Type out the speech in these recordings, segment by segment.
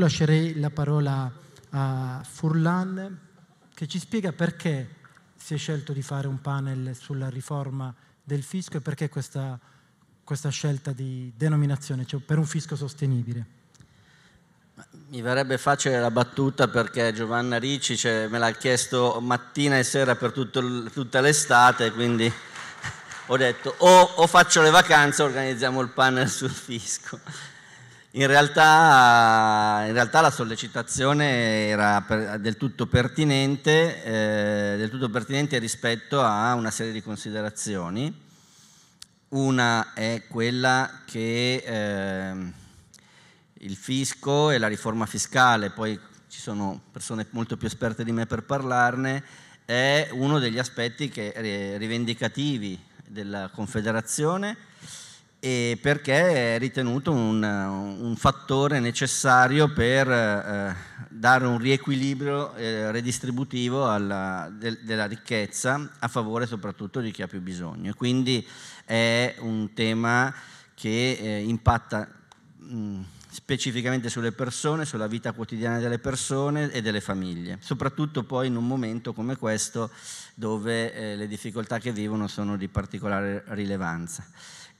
Lascerei la parola a Furlan che ci spiega perché si è scelto di fare un panel sulla riforma del fisco e perché questa, questa scelta di denominazione, cioè per un fisco sostenibile. Mi verrebbe facile la battuta perché Giovanna Ricci cioè, me l'ha chiesto mattina e sera per tutto, tutta l'estate, quindi ho detto o, o faccio le vacanze o organizziamo il panel sul fisco. In realtà, in realtà, la sollecitazione era per, del, tutto eh, del, tutto pertinente, rispetto a una serie di considerazioni. Una è quella che eh, il fisco e la riforma fiscale, poi ci sono persone molto più esperte di me per parlarne, è uno degli aspetti che, eh, rivendicativi della Confederazione e perché è ritenuto un, un, fattore necessario per eh, dare un riequilibrio eh, redistributivo alla, de, della ricchezza a favore soprattutto di chi ha più bisogno. Quindi è un tema che eh, impatta mh, mm, specificamente sulle persone, sulla vita quotidiana delle persone e delle famiglie, soprattutto poi in un momento come questo dove eh, le difficoltà che vivono sono di particolare rilevanza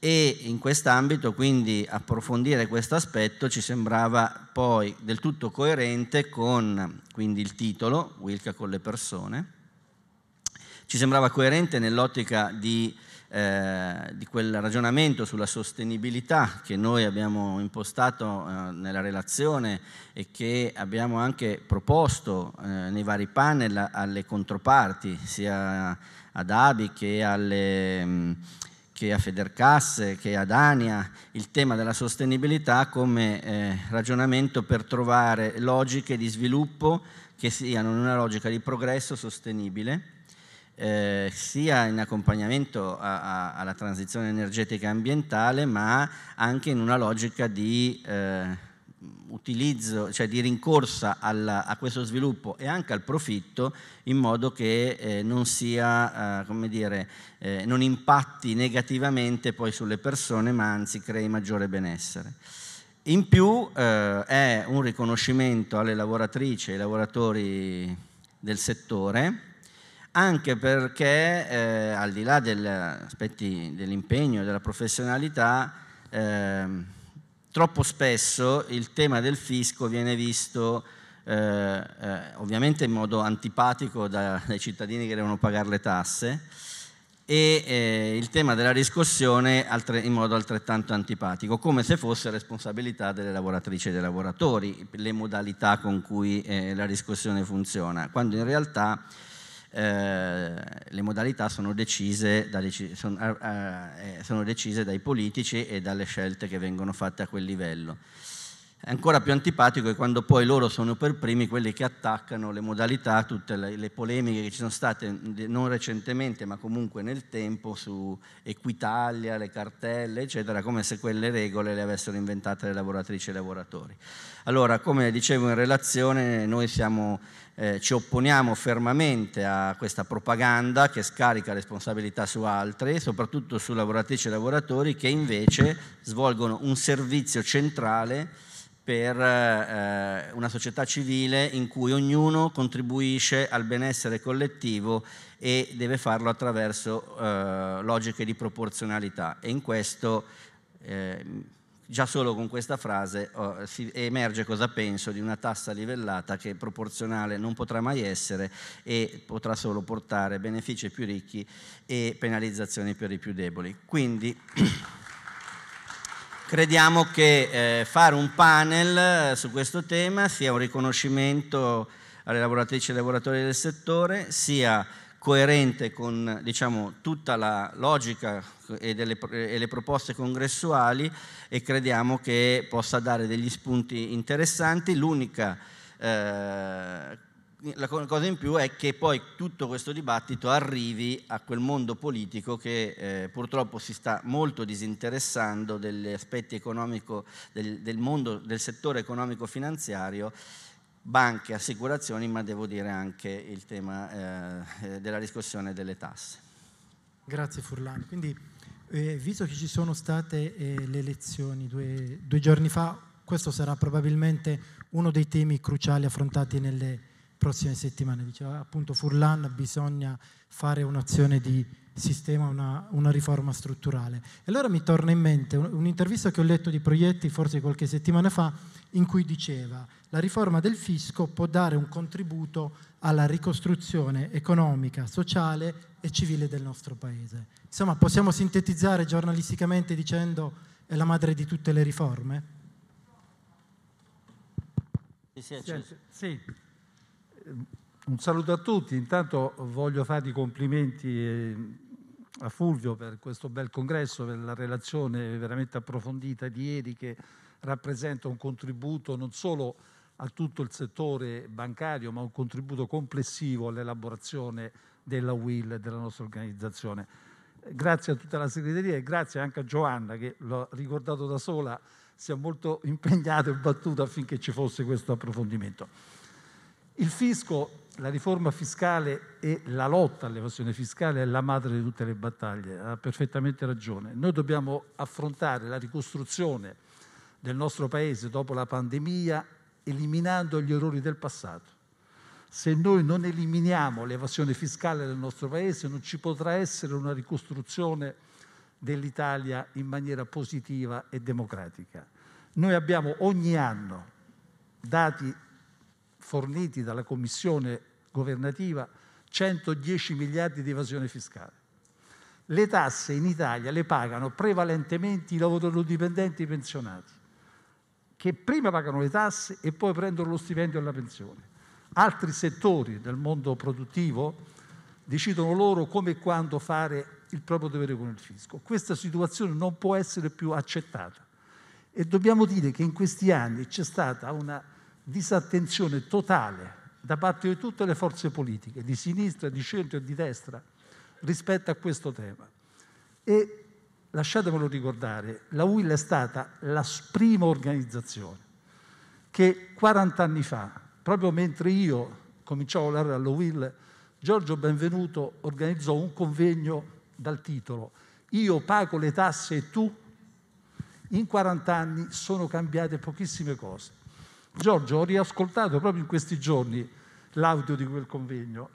e in quest'ambito quindi approfondire questo aspetto ci sembrava poi del tutto coerente con quindi, il titolo Wilka con le persone, ci sembrava coerente nell'ottica di, eh, di quel ragionamento sulla sostenibilità che noi abbiamo impostato eh, nella relazione e che abbiamo anche proposto eh, nei vari panel alle controparti, sia ad ABI che alle... Mh, mm, che a Federcasse, che ad Ania, il tema della sostenibilità come eh, ragionamento per trovare logiche di sviluppo che siano in una logica di progresso sostenibile, eh, sia in accompagnamento a, a, alla transizione energetica e ambientale, ma anche in una logica di... Eh, utilizzo, cioè di rincorsa alla, a questo sviluppo e anche al profitto in modo che eh, non sia, eh, come dire, eh, non impatti negativamente poi sulle persone ma anzi crei maggiore benessere. In più eh, è un riconoscimento alle lavoratrici e ai lavoratori del settore anche perché eh, al di là degli aspetti dell'impegno e della professionalità ehm, Troppo spesso il tema del fisco viene visto eh, eh, ovviamente in modo antipatico da, dai cittadini che devono pagare le tasse e eh, il tema della riscossione altre, in modo altrettanto antipatico, come se fosse responsabilità delle lavoratrici e dei lavoratori, le modalità con cui eh, la riscossione funziona, quando in realtà eh, le modalità sono decise, da, sono, eh, eh, sono decise, dai politici e dalle scelte che vengono fatte a quel livello. Ancora più antipatico è quando poi loro sono per primi quelli che attaccano le modalità, tutte le, le polemiche che ci sono state mm, non recentemente ma comunque nel tempo su Equitalia, le cartelle, eccetera, come se quelle regole le avessero inventate le lavoratrici e i lavoratori. Allora, come dicevo in relazione, noi siamo, eh, ci opponiamo fermamente a questa propaganda che scarica responsabilità su altri, soprattutto su lavoratrici e lavoratori che invece svolgono un servizio centrale per eh, una società civile in cui ognuno contribuisce al benessere collettivo e deve farlo attraverso eh, logiche di proporzionalità. E in questo, eh, già solo con questa frase, oh, si, emerge cosa penso di una tassa livellata che proporzionale non potrà mai essere e potrà solo portare benefici ai più ricchi e penalizzazioni per i più deboli. Quindi, crediamo che eh, fare un panel eh, su questo tema sia un riconoscimento alle lavoratrici e ai lavoratori del settore, sia coerente con diciamo, tutta la logica e, delle, e, le proposte congressuali e crediamo che possa dare degli spunti interessanti. L'unica eh, la cosa in più è che poi tutto questo dibattito arrivi a quel mondo politico che eh, purtroppo si sta molto disinteressando degli aspetti economico del, del, mondo, del settore economico-finanziario, banche, assicurazioni, ma devo dire anche il tema eh, eh, della riscossione delle tasse. Grazie Furlan. Quindi, eh, visto che ci sono state eh, le elezioni due, due giorni fa, questo sarà probabilmente uno dei temi cruciali affrontati nelle prossime settimane. Diceva appunto Furlan bisogna fare un'azione di sistema, una, una, riforma strutturale. E allora mi torna in mente un'intervista che ho letto di Proietti forse qualche settimana fa in cui diceva la riforma del fisco può dare un contributo alla ricostruzione economica, sociale e civile del nostro Paese. Insomma, possiamo sintetizzare giornalisticamente dicendo è la madre di tutte le riforme? Sì, sì. Un saluto a tutti, intanto voglio fare i complimenti eh, a Fulvio per questo bel congresso, per la relazione veramente approfondita di ieri che rappresenta un contributo non solo a tutto il settore bancario, ma un contributo complessivo all'elaborazione della WIL e della nostra organizzazione. Grazie a tutta la segreteria e grazie anche a Giovanna che l'ho ricordato da sola, si è molto impegnata e battuta affinché ci fosse questo approfondimento. Il fisco, la riforma fiscale e la lotta all'evasione fiscale è la madre di tutte le battaglie, ha perfettamente ragione. Noi dobbiamo affrontare la ricostruzione del nostro Paese dopo la pandemia eliminando gli errori del passato. Se noi non eliminiamo l'evasione fiscale del nostro Paese non ci potrà essere una ricostruzione dell'Italia in maniera positiva e democratica. Noi abbiamo ogni anno dati forniti dalla Commissione governativa 110 miliardi di evasione fiscale. Le tasse in Italia le pagano prevalentemente i lavoratori lavoratodipendenti pensionati, che prima pagano le tasse e poi prendono lo stipendio e la pensione. Altri settori del mondo produttivo decidono loro come e quando fare il proprio dovere con il fisco. Questa situazione non può essere più accettata e dobbiamo dire che in questi anni c'è stata una disattenzione totale da parte di tutte le forze politiche, di sinistra, di centro e di destra, rispetto a questo tema. E lasciatemelo ricordare, la UIL è stata la prima organizzazione che 40 anni fa, proprio mentre io cominciavo a lavorare alla UIL, Giorgio Benvenuto organizzò un convegno dal titolo Io pago le tasse e tu? In 40 anni sono cambiate pochissime cose. Giorgio, ho riascoltato proprio in questi giorni l'audio di quel convegno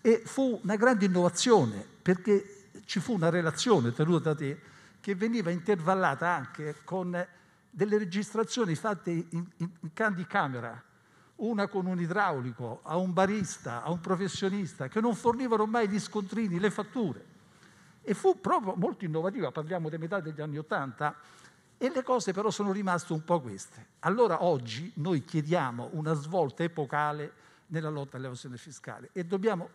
e fu una grande innovazione perché ci fu una relazione tenuta da te che veniva intervallata anche con delle registrazioni fatte in, in, in camera, una con un idraulico, a un barista, a un professionista, che non fornivano mai gli scontrini, le fatture. E fu proprio molto innovativa, parliamo di metà degli anni Ottanta, e le cose però sono rimaste un po' queste. Allora oggi noi chiediamo una svolta epocale nella lotta all'evasione fiscale e dobbiamo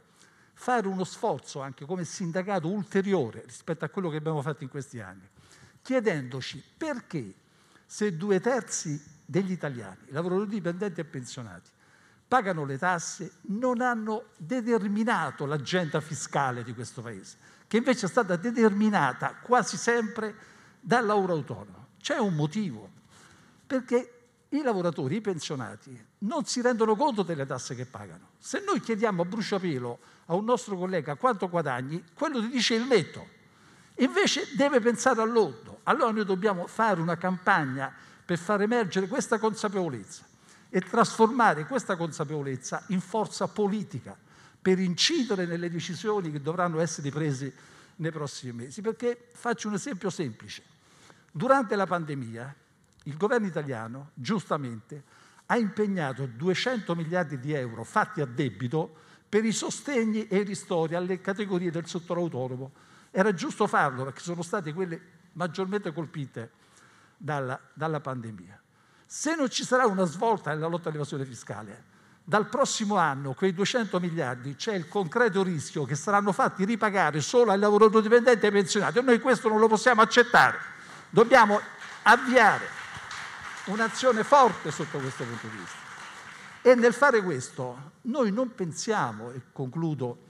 fare uno sforzo anche come sindacato ulteriore rispetto a quello che abbiamo fatto in questi anni, chiedendoci perché se due terzi degli italiani, lavoratori dipendenti e pensionati, pagano le tasse, non hanno determinato l'agenda fiscale di questo Paese, che invece è stata determinata quasi sempre dal lavoro autonomo. C'è un motivo, perché i lavoratori, i pensionati, non si rendono conto delle tasse che pagano. Se noi chiediamo a bruciapelo a un nostro collega quanto guadagni, quello ti dice il netto. Invece deve pensare all'ordo. Allora noi dobbiamo fare una campagna per far emergere questa consapevolezza e trasformare questa consapevolezza in forza politica per incidere nelle decisioni che dovranno essere prese nei prossimi mesi. Perché faccio un esempio semplice. Durante la pandemia il governo italiano, giustamente, ha impegnato 200 miliardi di euro fatti a debito per i sostegni e i ristori alle categorie del settore autonomo. Era giusto farlo perché sono state quelle maggiormente colpite dalla, dalla pandemia. Se non ci sarà una svolta nella lotta all'evasione fiscale, dal prossimo anno quei 200 miliardi c'è il concreto rischio che saranno fatti ripagare solo ai lavoratori dipendenti e ai pensionati e noi questo non lo possiamo accettare. Dobbiamo avviare un'azione forte sotto questo punto di vista. E nel fare questo noi non pensiamo, e concludo,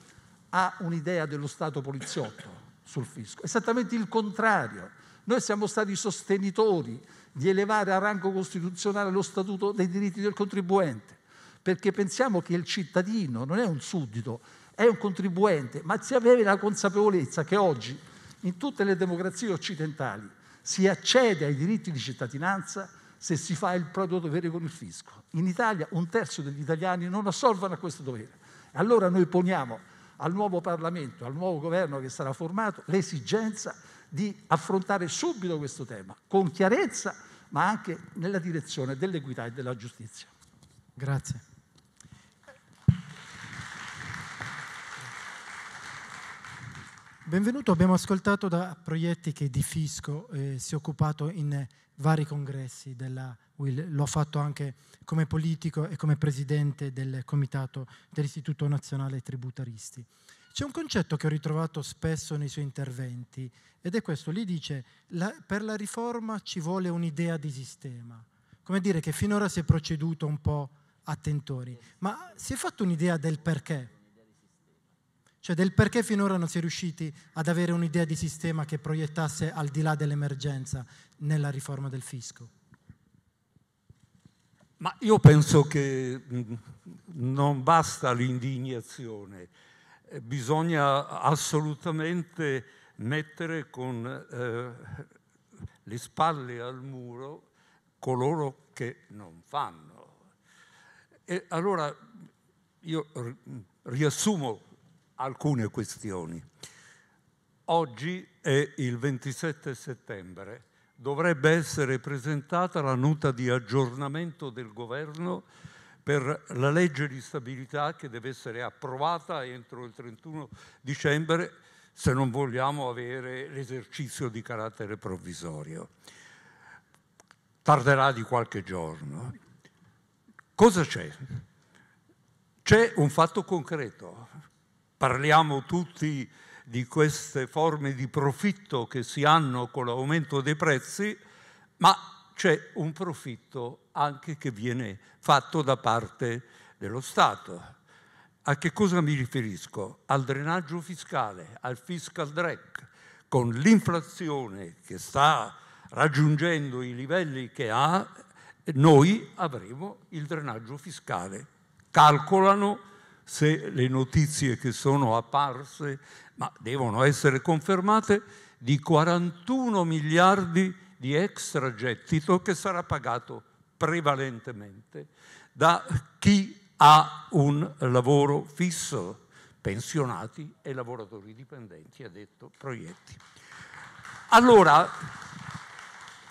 a un'idea dello Stato poliziotto sul fisco, esattamente il contrario. Noi siamo stati sostenitori di elevare a rango costituzionale lo statuto dei diritti del contribuente, perché pensiamo che il cittadino non è un suddito, è un contribuente, ma si aveva la consapevolezza che oggi in tutte le democrazie occidentali si accede ai diritti di cittadinanza se si fa il proprio dovere con il fisco. In Italia un terzo degli italiani non assolvono a questo dovere. Allora noi poniamo al nuovo Parlamento, al nuovo governo che sarà formato, l'esigenza di affrontare subito questo tema, con chiarezza, ma anche nella direzione dell'equità e della giustizia. Grazie. Benvenuto, abbiamo ascoltato da Proietti che di fisco eh, si è occupato in vari congressi della UIL, lo ha fatto anche come politico e come presidente del comitato dell'Istituto Nazionale Tributaristi. C'è un concetto che ho ritrovato spesso nei suoi interventi ed è questo, lì dice la, per la riforma ci vuole un'idea di sistema, come dire che finora si è proceduto un po' a tentori, ma si è fatto un'idea del perché? cioè del perché finora non si è riusciti ad avere un'idea di sistema che proiettasse al di là dell'emergenza nella riforma del fisco. Ma io penso che mm, non basta l'indignazione, eh, bisogna assolutamente mettere con eh, le spalle al muro coloro che non fanno. E allora io riassumo alcune questioni. Oggi è il 27 settembre, dovrebbe essere presentata la nota di aggiornamento del governo per la legge di stabilità che deve essere approvata entro il 31 dicembre se non vogliamo avere l'esercizio di carattere provvisorio. Tarderà di qualche giorno. Cosa c'è? C'è un fatto concreto Parliamo tutti di queste forme di profitto che si hanno con l'aumento dei prezzi, ma c'è un profitto anche che viene fatto da parte dello Stato. A che cosa mi riferisco? Al drenaggio fiscale, al fiscal drag, con l'inflazione che sta raggiungendo i livelli che ha, noi avremo il drenaggio fiscale. Calcolano se le notizie che sono apparse, ma devono essere confermate, di 41 miliardi di extra gettito che sarà pagato prevalentemente da chi ha un lavoro fisso, pensionati e lavoratori dipendenti, ha detto Proietti. Allora,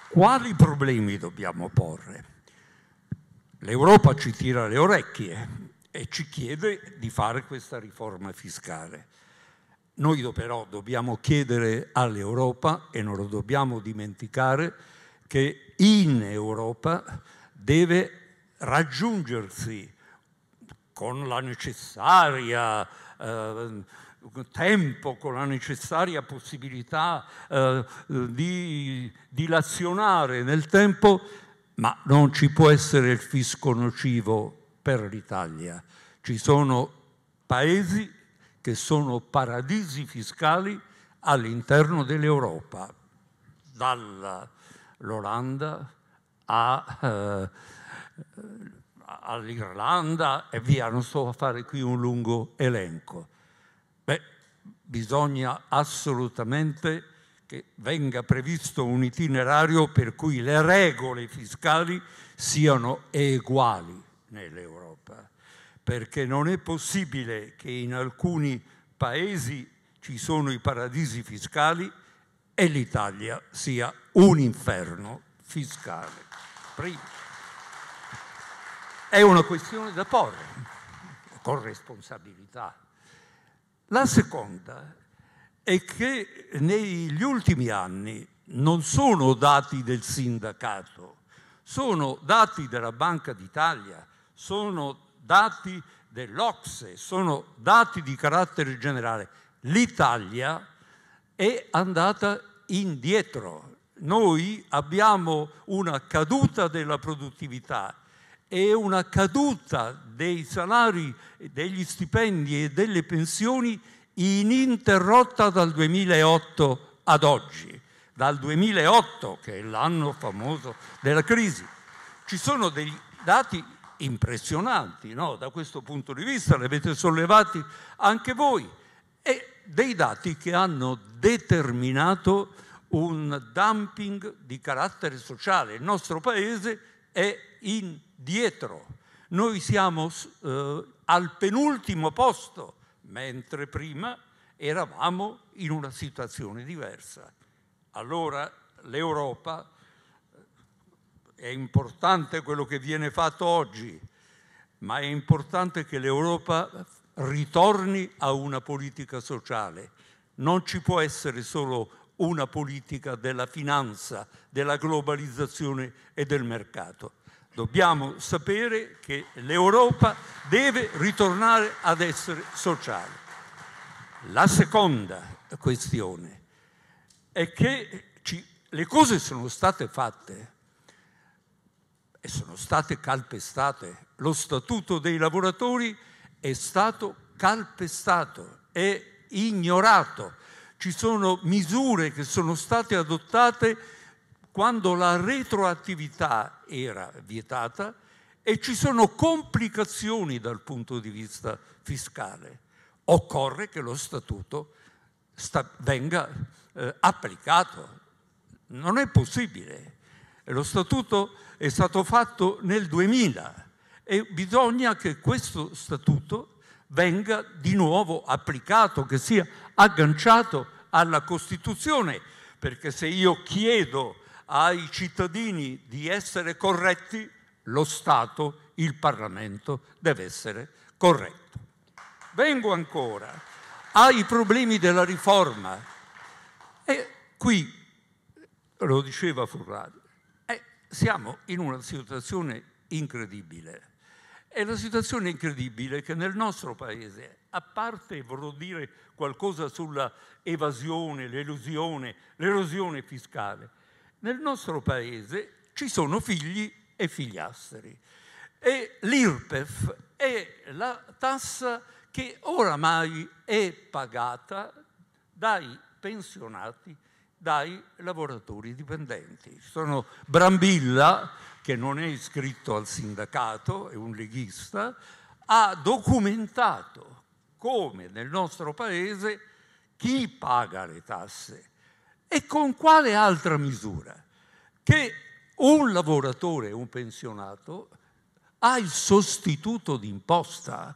quali problemi dobbiamo porre? L'Europa ci tira le orecchie, e ci chiede di fare questa riforma fiscale. Noi però dobbiamo chiedere all'Europa, e non lo dobbiamo dimenticare, che in Europa deve raggiungersi con la necessaria eh, tempo, con la necessaria possibilità eh, di dilazionare nel tempo, ma non ci può essere il fisco nocivo per l'Italia. Ci sono paesi che sono paradisi fiscali all'interno dell'Europa, dall'Olanda a, eh, all'Irlanda e via, non sto a fare qui un lungo elenco. Beh, bisogna assolutamente che venga previsto un itinerario per cui le regole fiscali siano uguali nell'Europa, perché non è possibile che in alcuni paesi ci sono i paradisi fiscali e l'Italia sia un inferno fiscale. Prima. È una questione da porre, con responsabilità. La seconda è che negli ultimi anni non sono dati del sindacato, sono dati della Banca d'Italia, sono dati dell'Ocse, sono dati di carattere generale. L'Italia è andata indietro. Noi abbiamo una caduta della produttività e una caduta dei salari, degli stipendi e delle pensioni ininterrotta dal 2008 ad oggi, dal 2008 che è l'anno famoso della crisi. Ci sono dei dati impressionanti no? da questo punto di vista, li avete sollevati anche voi, e dei dati che hanno determinato un dumping di carattere sociale. Il nostro Paese è indietro, noi siamo eh, al penultimo posto, mentre prima eravamo in una situazione diversa. Allora l'Europa è importante quello che viene fatto oggi, ma è importante che l'Europa ritorni a una politica sociale. Non ci può essere solo una politica della finanza, della globalizzazione e del mercato. Dobbiamo sapere che l'Europa deve ritornare ad essere sociale. La seconda questione è che ci, le cose sono state fatte, e sono state calpestate. Lo statuto dei lavoratori è stato calpestato, è ignorato. Ci sono misure che sono state adottate quando la retroattività era vietata e ci sono complicazioni dal punto di vista fiscale. Occorre che lo statuto sta, venga eh, applicato. Non è possibile lo statuto è stato fatto nel 2000 e bisogna che questo statuto venga di nuovo applicato, che sia agganciato alla Costituzione, perché se io chiedo ai cittadini di essere corretti, lo Stato, il Parlamento deve essere corretto. Vengo ancora ai problemi della riforma. E qui, lo diceva Furlani, siamo in una situazione incredibile. È la situazione incredibile che nel nostro paese, a parte vorrò dire qualcosa sulla evasione, l'elusione, l'erosione fiscale, nel nostro paese ci sono figli e figliastri. E l'IRPEF è la tassa che oramai è pagata dai pensionati dai lavoratori dipendenti. Sono Brambilla, che non è iscritto al sindacato, è un leghista, ha documentato come nel nostro paese chi paga le tasse e con quale altra misura che un lavoratore, un pensionato, ha il sostituto d'imposta.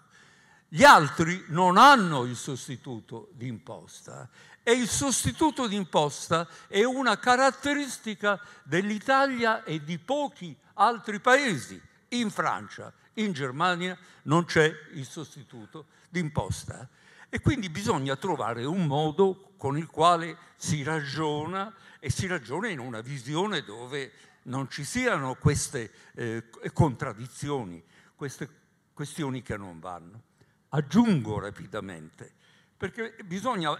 Gli altri non hanno il sostituto d'imposta e il sostituto d'imposta è una caratteristica dell'Italia e di pochi altri paesi. In Francia, in Germania non c'è il sostituto d'imposta. E quindi bisogna trovare un modo con il quale si ragiona e si ragiona in una visione dove non ci siano queste eh, contraddizioni, queste questioni che non vanno. Aggiungo rapidamente perché bisogna,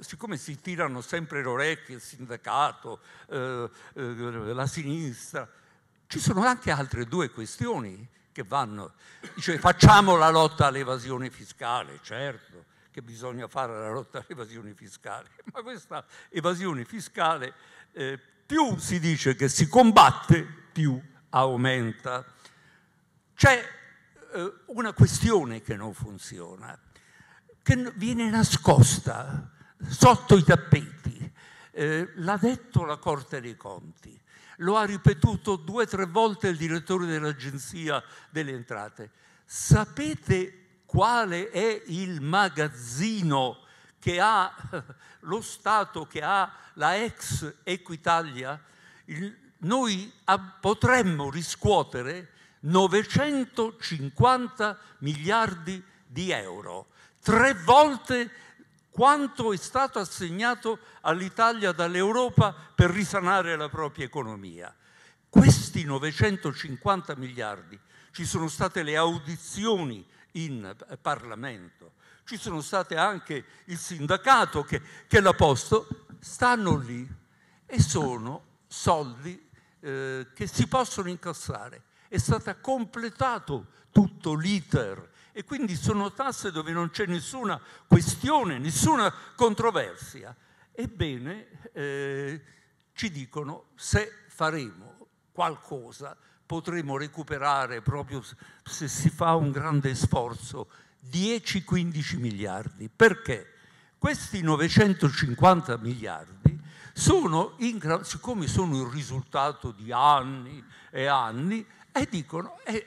siccome si tirano sempre le orecchie, il sindacato, eh, eh, la sinistra, ci sono anche altre due questioni che vanno. Dice, cioè, facciamo la lotta all'evasione fiscale, certo che bisogna fare la lotta all'evasione fiscale, ma questa evasione fiscale eh, più si dice che si combatte, più aumenta. C'è eh, una questione che non funziona che viene nascosta sotto i tappeti. Eh, l'ha detto la Corte dei Conti, lo ha ripetuto due o tre volte il direttore dell'Agenzia delle Entrate. Sapete quale è il magazzino che ha lo Stato, che ha la ex Equitalia? Il, noi potremmo riscuotere 950 miliardi di euro tre volte quanto è stato assegnato all'Italia dall'Europa per risanare la propria economia. Questi 950 miliardi, ci sono state le audizioni in Parlamento, ci sono state anche il sindacato che, che l'ha posto, stanno lì e sono soldi eh, che si possono incassare. È stato completato tutto l'iter e quindi sono tasse dove non c'è nessuna questione, nessuna controversia. Ebbene, eh, ci dicono se faremo qualcosa potremo recuperare proprio se si fa un grande sforzo 10-15 miliardi. Perché? Questi 950 miliardi sono, in, siccome sono il risultato di anni e anni, e dicono, eh,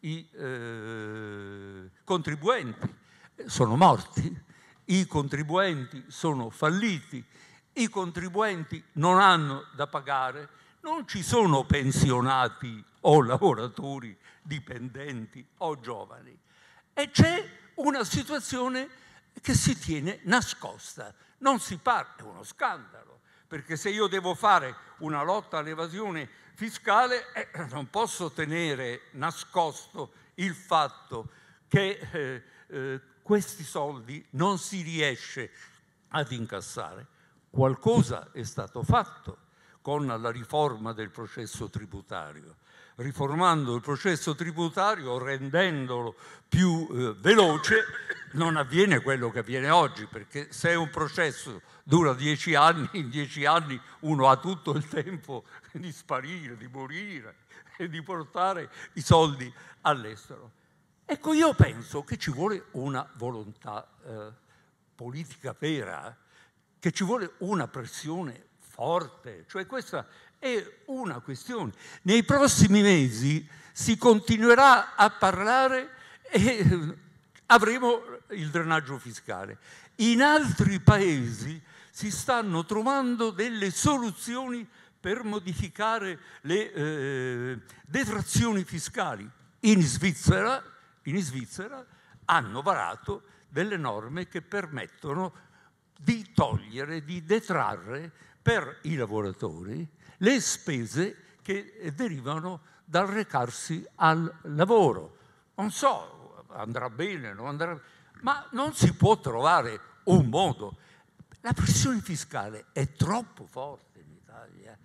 i eh, contribuenti sono morti, i contribuenti sono falliti, i contribuenti non hanno da pagare, non ci sono pensionati o lavoratori dipendenti o giovani. E c'è una situazione che si tiene nascosta, non si parte, è uno scandalo, perché se io devo fare una lotta all'evasione fiscale eh, non posso tenere nascosto il fatto che eh, eh, questi soldi non si riesce ad incassare. Qualcosa è stato fatto con la riforma del processo tributario, riformando il processo tributario, rendendolo più eh, veloce, non avviene quello che avviene oggi, perché se un processo dura dieci anni, in dieci anni uno ha tutto il tempo di sparire, di morire e di portare i soldi all'estero. Ecco, io penso che ci vuole una volontà eh, politica vera, eh, che ci vuole una pressione forte, cioè questa è una questione. Nei prossimi mesi si continuerà a parlare e eh, avremo il drenaggio fiscale. In altri paesi si stanno trovando delle soluzioni per modificare le eh, detrazioni fiscali. In Svizzera, in Svizzera hanno varato delle norme che permettono di togliere, di detrarre per i lavoratori le spese che eh, derivano dal recarsi al lavoro. Non so, andrà bene, non andrà bene, ma non si può trovare un modo. La pressione fiscale è troppo forte in Italia,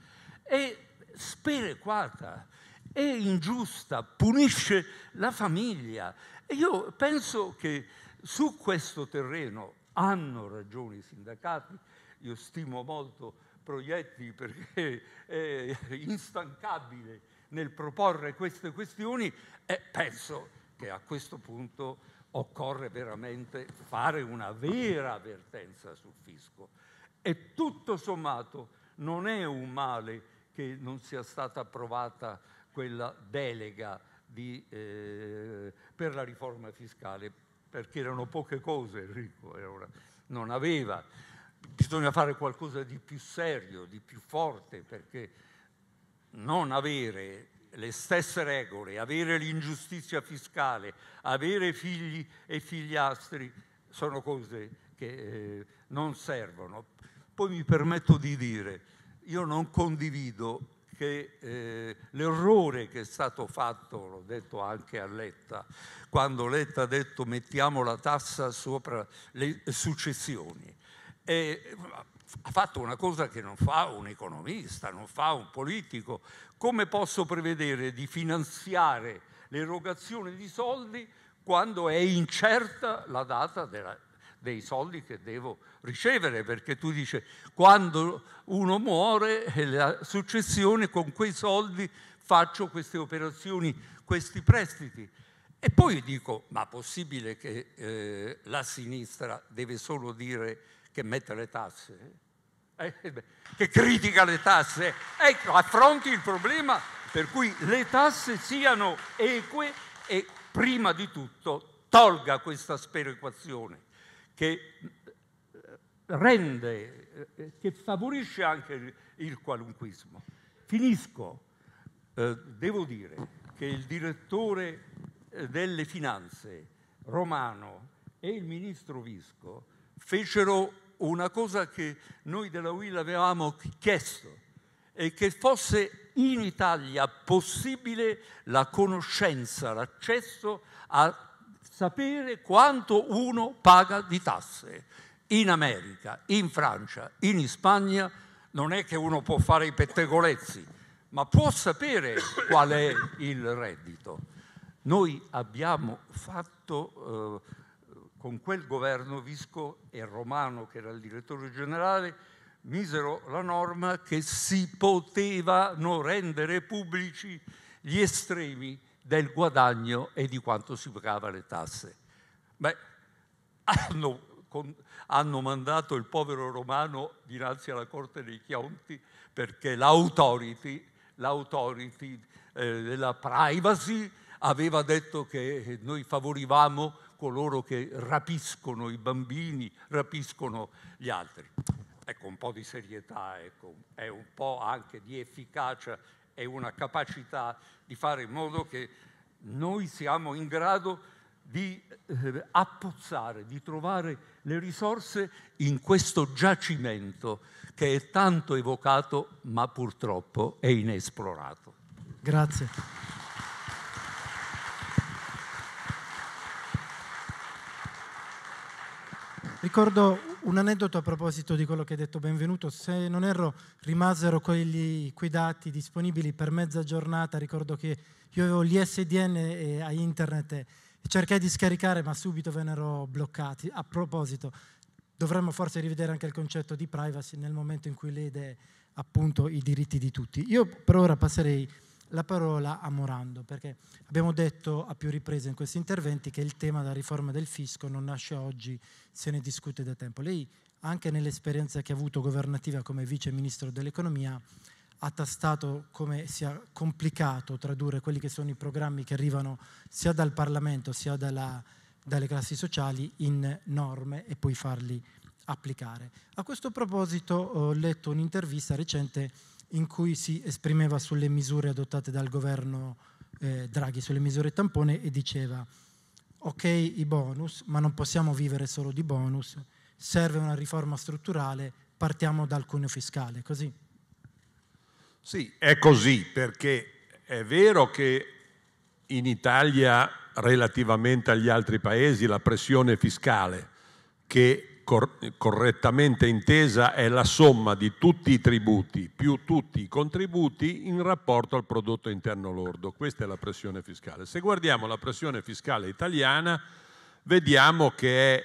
è sperequata, è ingiusta, punisce la famiglia. E io penso che su questo terreno hanno ragione i sindacati, io stimo molto proietti perché è instancabile nel proporre queste questioni e penso che a questo punto occorre veramente fare una vera avvertenza sul fisco. E tutto sommato non è un male che non sia stata approvata quella delega di, eh, per la riforma fiscale, perché erano poche cose Enrico, non aveva bisogna fare qualcosa di più serio, di più forte, perché non avere le stesse regole, avere l'ingiustizia fiscale, avere figli e figliastri sono cose che eh, non servono. Poi mi permetto di dire, io non condivido che eh, l'errore che è stato fatto, l'ho detto anche a Letta, quando Letta ha detto mettiamo la tassa sopra le successioni eh, ha fatto una cosa che non fa un economista, non fa un politico. Come posso prevedere di finanziare l'erogazione di soldi quando è incerta la data della, dei soldi che devo ricevere? Perché tu dici, quando uno muore, eh, la successione con quei soldi faccio queste operazioni, questi prestiti. E poi dico, ma possibile che eh, la sinistra deve solo dire che mette le tasse, eh, eh che critica le tasse, eh? ecco, affronti il problema per cui le tasse siano eque e prima di tutto tolga questa sperequazione che eh, rende, che favorisce anche il qualunquismo. Finisco, devo dire che il direttore delle finanze romano e il ministro Visco fecero una cosa che noi della UIL avevamo chiesto è che fosse in Italia possibile la conoscenza, l'accesso a sapere quanto uno paga di tasse. In America, in Francia, in Spagna non è che uno può fare i pettegolezzi, ma può sapere qual è il reddito. Noi abbiamo fatto eh, con quel governo Visco e Romano, che era il direttore generale, misero la norma che si potevano rendere pubblici gli estremi del guadagno e di quanto si pagava le tasse. Beh, hanno, con, hanno mandato il povero Romano dinanzi alla Corte dei Chionti perché l'autority, l'autority eh, della privacy aveva detto che noi favorivamo coloro che rapiscono i bambini, rapiscono gli altri. Ecco, un po' di serietà, ecco, è un po' anche di efficacia, è una capacità di fare in modo che noi siamo in grado di eh, appozzare, di trovare le risorse in questo giacimento che è tanto evocato ma purtroppo è inesplorato. Grazie. Ricordo un aneddoto a proposito di quello che hai detto Benvenuto, se non erro rimasero quegli, quei dati disponibili per mezza giornata, ricordo che io avevo gli SDN a internet e cercai di scaricare ma subito vennero bloccati. A proposito, dovremmo forse rivedere anche il concetto di privacy nel momento in cui lede appunto i diritti di tutti. Io per ora passerei la parola a Morando, perché abbiamo detto a più riprese in questi interventi che il tema della riforma del fisco non nasce oggi, se ne discute da tempo. Lei, anche nell'esperienza che ha avuto governativa come vice ministro dell'economia, ha tastato come sia complicato tradurre quelli che sono i programmi che arrivano sia dal Parlamento sia dalla, dalle classi sociali in norme e poi farli applicare. A questo proposito ho letto un'intervista recente in cui si esprimeva sulle misure adottate dal governo eh, Draghi, sulle misure tampone e diceva ok i bonus, ma non possiamo vivere solo di bonus, serve una riforma strutturale, partiamo dal cuneo fiscale, così? Sì, è così perché è vero che in Italia relativamente agli altri paesi la pressione fiscale che cor correttamente intesa è la somma di tutti i tributi più tutti i contributi in rapporto al prodotto interno lordo. Questa è la pressione fiscale. Se guardiamo la pressione fiscale italiana, vediamo che è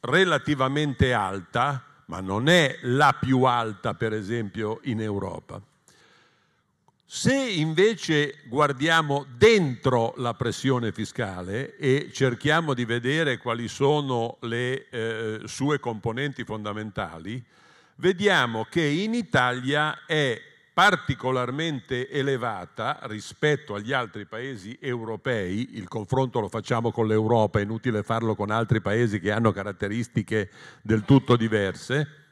relativamente alta, ma non è la più alta per esempio in Europa. Se invece guardiamo dentro la pressione fiscale e cerchiamo di vedere quali sono le eh, sue componenti fondamentali, vediamo che in Italia è particolarmente elevata rispetto agli altri paesi europei, il confronto lo facciamo con l'Europa, è inutile farlo con altri paesi che hanno caratteristiche del tutto diverse,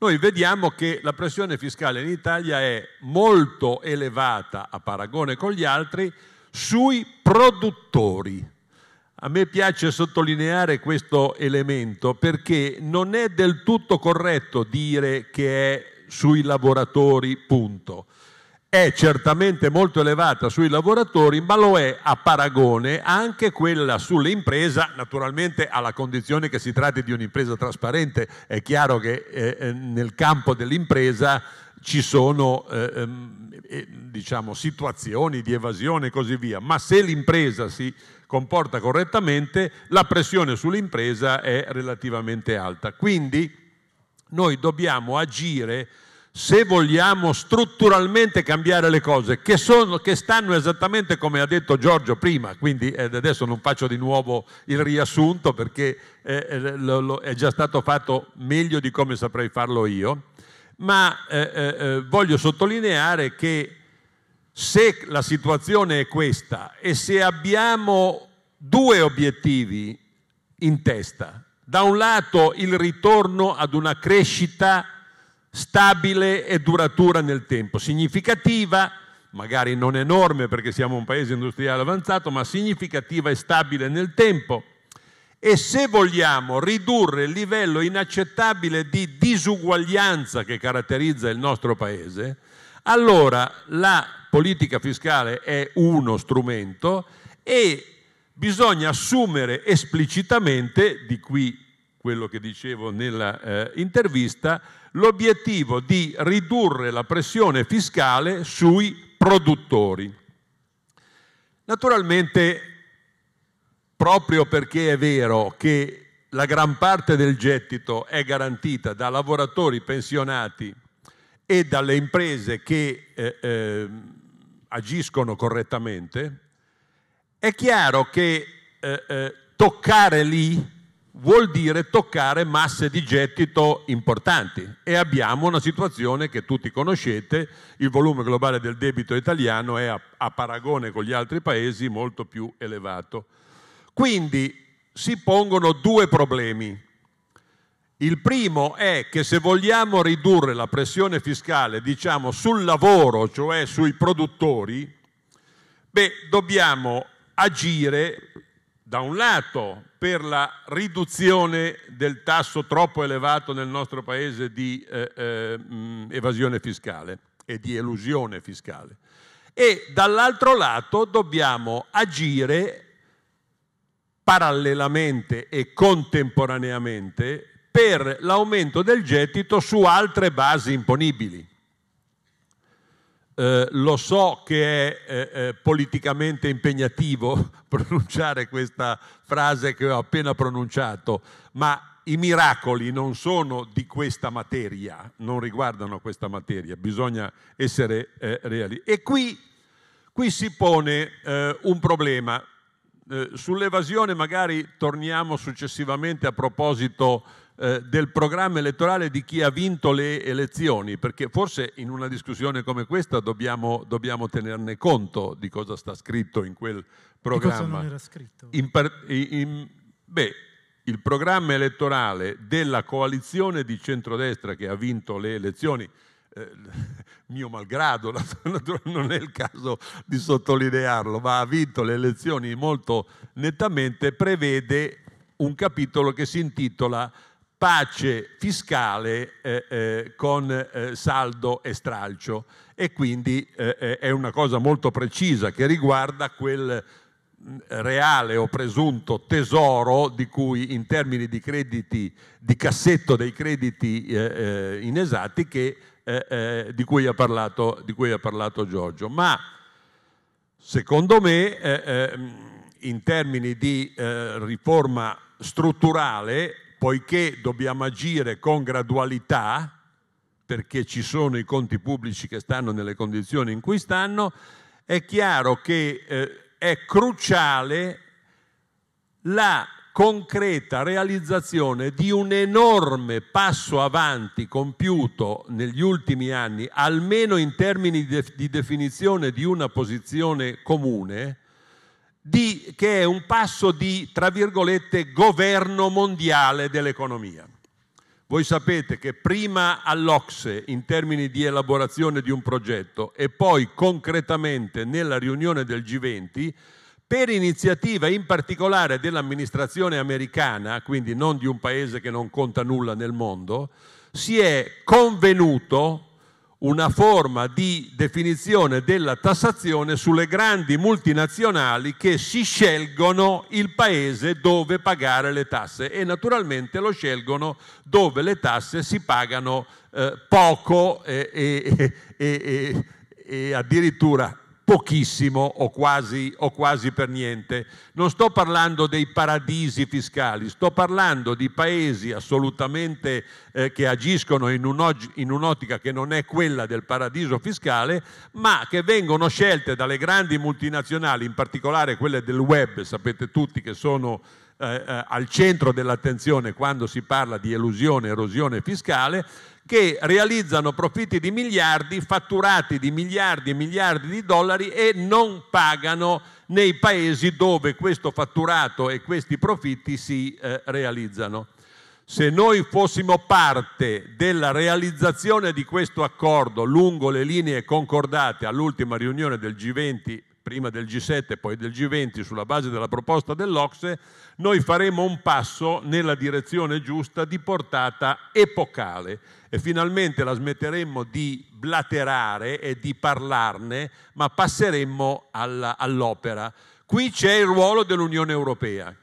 noi vediamo che la pressione fiscale in Italia è molto elevata a paragone con gli altri sui produttori. A me piace sottolineare questo elemento perché non è del tutto corretto dire che è sui lavoratori, punto è certamente molto elevata sui lavoratori, ma lo è a paragone anche quella sull'impresa, naturalmente alla condizione che si tratti di un'impresa trasparente. È chiaro che eh, eh nel campo dell'impresa ci sono eh, ehm, eh, diciamo, situazioni di evasione e così via, ma se l'impresa si comporta correttamente, la pressione sull'impresa è relativamente alta. Quindi noi dobbiamo agire se vogliamo strutturalmente cambiare le cose, che, sono, che, stanno esattamente come ha detto Giorgio prima, quindi adesso non faccio di nuovo il riassunto perché eh, eh, è già stato fatto meglio di come saprei farlo io, ma eh, voglio sottolineare che se la situazione è questa e se abbiamo due obiettivi in testa, da un lato il ritorno ad una crescita stabile e duratura nel tempo, significativa, magari non enorme perché siamo un paese industriale avanzato, ma significativa e stabile nel tempo. E se vogliamo ridurre il livello inaccettabile di disuguaglianza che caratterizza il nostro paese, allora la politica fiscale è uno strumento e bisogna assumere esplicitamente, di qui quello che dicevo nell'intervista, eh, l'obiettivo di ridurre la pressione fiscale sui produttori. Naturalmente, proprio perché è vero che la gran parte del gettito è garantita da lavoratori pensionati e dalle imprese che eh, eh, agiscono correttamente, è chiaro che eh, eh toccare lì vuol dire toccare masse di gettito importanti e abbiamo una situazione che tutti conoscete, il volume globale del debito italiano è a, a paragone con gli altri paesi molto più elevato. Quindi si pongono due problemi. Il primo è che se vogliamo ridurre la pressione fiscale, diciamo, sul lavoro, cioè sui produttori, beh, dobbiamo agire da un lato per la riduzione del tasso troppo elevato nel nostro paese di eh, eh, evasione fiscale e di elusione fiscale e dall'altro lato dobbiamo agire parallelamente e contemporaneamente per l'aumento del gettito su altre basi imponibili. Eh, lo so che è eh, eh politicamente impegnativo pronunciare questa frase che ho appena pronunciato, ma i miracoli non sono di questa materia, non riguardano questa materia, bisogna essere eh, reali. E qui, qui si pone eh, un problema. sull'evasione magari torniamo successivamente a proposito eh, del programma elettorale di chi ha vinto le elezioni, perché forse in una discussione come questa dobbiamo, dobbiamo tenerne conto di cosa sta scritto in quel programma. Di cosa non era scritto? In par- in, beh, il programma elettorale della coalizione di centrodestra che ha vinto le elezioni, eh, mio malgrado, non è il caso di sottolinearlo, ma ha vinto le elezioni molto nettamente, prevede un capitolo che si intitola pace fiscale eh, eh, con eh, saldo e stralcio e quindi eh, eh, è una cosa molto precisa che riguarda quel mm, reale o presunto tesoro di cui in termini di crediti di cassetto dei crediti eh, inesatti che, di, cui parlato, di, cui ha parlato, Giorgio ma secondo me in termini di riforma strutturale poiché dobbiamo agire con gradualità, perché ci sono i conti pubblici che stanno nelle condizioni in cui stanno, è chiaro che eh, è cruciale la concreta realizzazione di un enorme passo avanti compiuto negli ultimi anni, almeno in termini de di definizione di una posizione comune, di, che è un passo di, tra virgolette, governo mondiale dell'economia. Voi sapete che prima all'Ocse in termini di elaborazione di un progetto e poi concretamente nella riunione del G20, per iniziativa in particolare dell'amministrazione americana, quindi non di un paese che non conta nulla nel mondo, si è convenuto una forma di definizione della tassazione sulle grandi multinazionali che si scelgono il paese dove pagare le tasse e naturalmente lo scelgono dove le tasse si pagano eh, poco e, e, e, e addirittura pochissimo o quasi, o quasi, per niente. Non sto parlando dei paradisi fiscali, sto parlando di paesi assolutamente eh, che agiscono in, un'ottica che non è quella del paradiso fiscale, ma che vengono scelte dalle grandi multinazionali, in particolare quelle del web, sapete tutti che sono eh, eh, al centro dell'attenzione quando si parla di elusione, e erosione fiscale, che realizzano profitti di miliardi, fatturati di miliardi e miliardi di dollari e non pagano nei paesi dove questo fatturato e questi profitti si eh, realizzano. Se noi fossimo parte della realizzazione di questo accordo lungo le linee concordate all'ultima riunione del G20 prima del G7 e poi del G20 sulla base della proposta dell'Ocse, noi faremo un passo nella direzione giusta di portata epocale e finalmente la smetteremmo di blaterare e di parlarne, ma passeremmo all'opera. Qui c'è il ruolo dell'Unione Europea,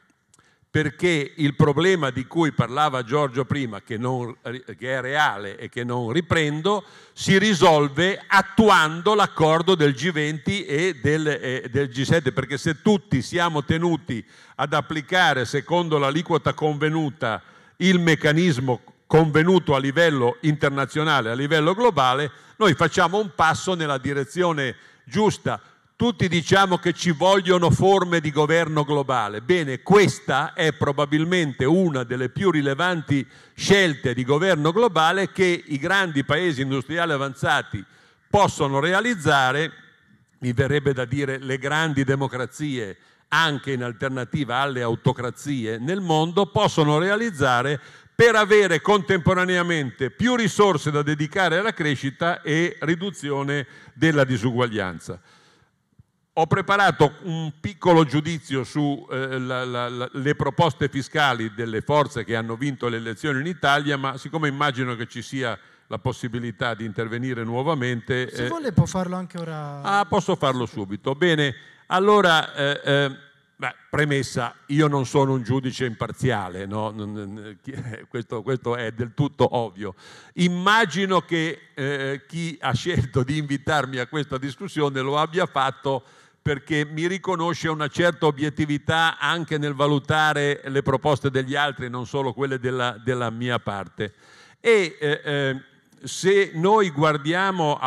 perché il problema di cui parlava Giorgio prima, che, non, che è reale e che non riprendo, si risolve attuando l'accordo del G20 e del, eh, del, G7, perché se tutti siamo tenuti ad applicare secondo l'aliquota convenuta il meccanismo convenuto a livello internazionale, a livello globale, noi facciamo un passo nella direzione giusta tutti diciamo che ci vogliono forme di governo globale. Bene, questa è probabilmente una delle più rilevanti scelte di governo globale che i grandi paesi industriali avanzati possono realizzare, mi verrebbe da dire le grandi democrazie, anche in alternativa alle autocrazie nel mondo, possono realizzare per avere contemporaneamente più risorse da dedicare alla crescita e riduzione della disuguaglianza ho preparato un piccolo giudizio sulle eh, proposte fiscali delle forze che hanno vinto le elezioni in Italia, ma siccome immagino che ci sia la possibilità di intervenire nuovamente... Se eh, vuole può farlo anche ora. Ah, posso farlo subito. Bene, allora, eh, eh beh, premessa, io non sono un giudice imparziale, no? questo, questo, è del tutto ovvio. Immagino che eh, chi ha scelto di invitarmi a questa discussione lo abbia fatto perché mi riconosce una certa obiettività anche nel valutare le proposte degli altri, non solo quelle della, della mia parte. E eh, eh, se noi guardiamo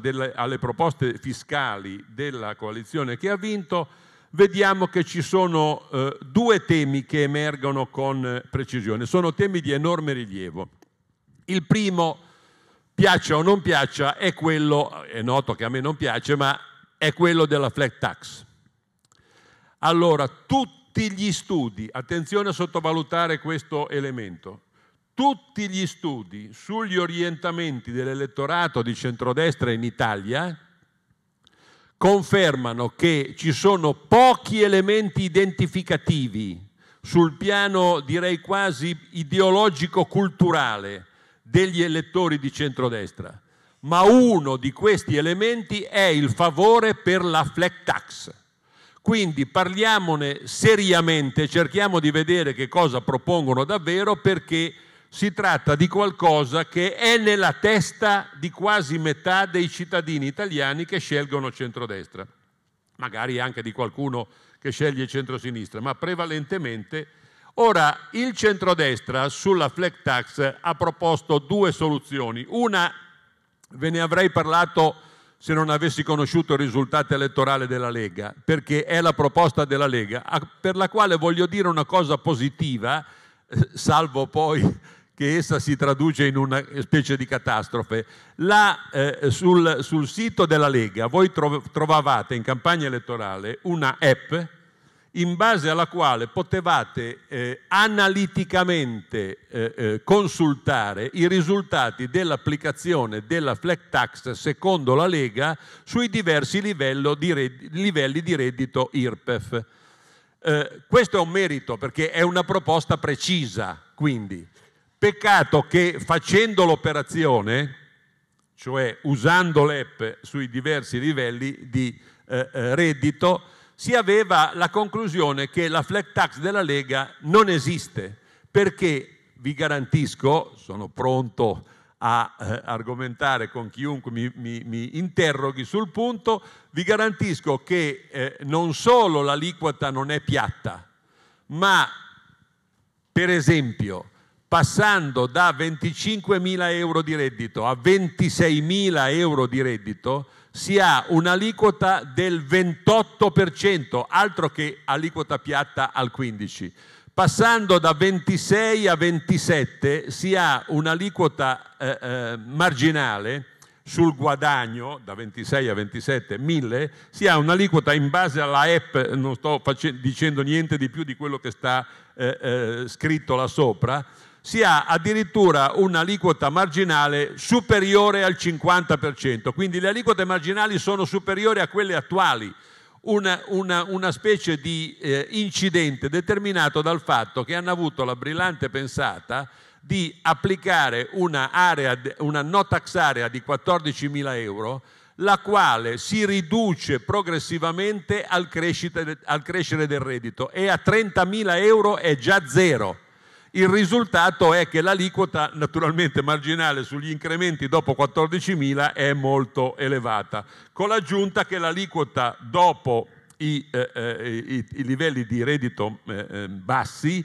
delle, alle proposte fiscali della coalizione che ha vinto, vediamo che ci sono eh, due temi che emergono con eh, precisione, sono temi di enorme rilievo. Il primo, piaccia o non piaccia, è quello, è noto che a me non piace, ma è quello della flat tax. Allora, tutti gli studi, attenzione a sottovalutare questo elemento, tutti gli studi sugli orientamenti dell'elettorato di centrodestra in Italia confermano che ci sono pochi elementi identificativi sul piano direi quasi ideologico-culturale degli elettori di centrodestra ma uno di questi elementi è il favore per la flat tax. Quindi parliamone seriamente, cerchiamo di vedere che cosa propongono davvero perché si tratta di qualcosa che è nella testa di quasi metà dei cittadini italiani che scelgono centrodestra, magari anche di qualcuno che sceglie centrosinistra, ma prevalentemente ora il centrodestra sulla flat tax ha proposto due soluzioni, una Ve ne avrei parlato se non avessi conosciuto il risultato elettorale della Lega, perché è la proposta della Lega, per la quale voglio dire una cosa positiva, eh, salvo poi che essa si traduce in una specie di catastrofe. Là, eh, sul, sul, sito della Lega voi trovavate in campagna elettorale una app in base alla quale potevate eh, analiticamente eh, eh, consultare i risultati dell'applicazione della flat tax secondo la Lega sui diversi di red- livelli di reddito IRPEF. Eh, questo è un merito perché è una proposta precisa, quindi peccato che facendo l'operazione, cioè usando l'EP sui diversi livelli di eh, eh, reddito, si aveva la conclusione che la flat tax della Lega non esiste, perché vi garantisco, sono pronto a eh, argomentare con chiunque mi, mi, mi, interroghi sul punto, vi garantisco che eh, non solo l'aliquota non è piatta, ma per esempio passando da 25.000 euro di reddito a 26.000 euro di reddito, si ha un'aliquota del 28%, altro che aliquota piatta al 15%. Passando da 26 a 27 si ha un'aliquota eh, eh, marginale sul guadagno da 26 a 27 1000 si ha un'aliquota in base alla app, non sto dicendo niente di più di quello che sta eh, eh scritto là sopra, si ha addirittura un'aliquota marginale superiore al 50%, quindi le aliquote marginali sono superiori a quelle attuali, una, una, una specie di eh, incidente determinato dal fatto che hanno avuto la brillante pensata di applicare una, area, una no tax area di 14.000 euro la quale si riduce progressivamente al, crescita, al crescere del reddito e a 30.000 euro è già zero il risultato è che l'aliquota naturalmente marginale sugli incrementi dopo 14.000 è molto elevata, con l'aggiunta che l'aliquota dopo i, eh, eh, i, i livelli di reddito eh, eh, bassi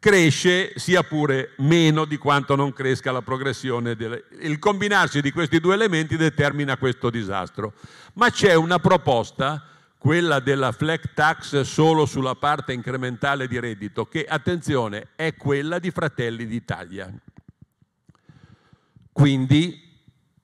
cresce sia pure meno di quanto non cresca la progressione. Delle... Il combinarsi di questi due elementi determina questo disastro. Ma c'è una proposta quella della flat tax solo sulla parte incrementale di reddito, che, attenzione, è quella di Fratelli d'Italia. Quindi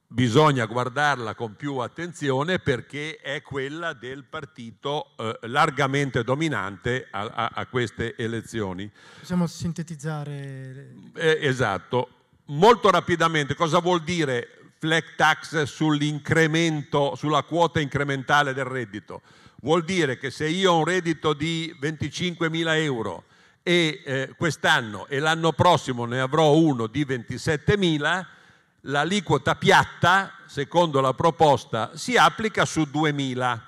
bisogna guardarla con più attenzione perché è quella del partito eh, largamente dominante a, a, a, queste elezioni. Possiamo sintetizzare. Eh, esatto. Molto rapidamente, cosa vuol dire flat tax sulla quota incrementale del reddito? Vuol dire che se io ho un reddito di 25.000 euro e eh, quest'anno e l'anno prossimo ne avrò uno di 27.000, l'aliquota piatta, secondo la proposta, si applica su 2.000.